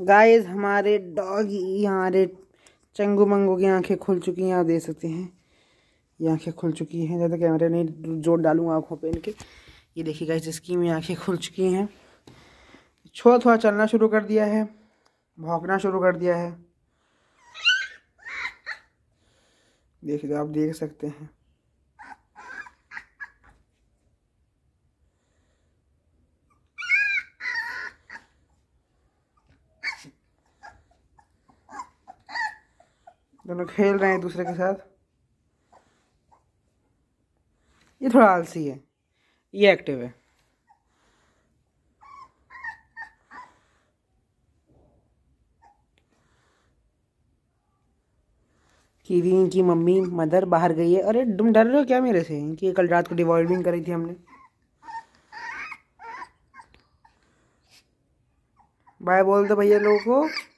guys हमारे doggy हमारे चंगू मंगू की आंखें खुल चुकी हैं आप देख सकते हैं ये आंखें खुल चुकी हैं ज़्यादा कैमरे नहीं जोर डालूंगा आँखों पे इनके ये देखिए गाइस इसकी मेरी आंखें खुल चुकी हैं छोड़ थोड़ा चलना शुरू कर दिया है भौंकना शुरू कर दिया है देख आप देख सकते हैं दोनों खेल रहे हैं दूसरे के साथ ये थोड़ा आलसी है ये एक्टिव है कीवी इनकी मम्मी मदर बाहर गई है अरे तुम डर रहे हो क्या मेरे से इनकी कल रात को डिवॉल्विंग करी थी हमने बाय बोल दो भैया लोगों को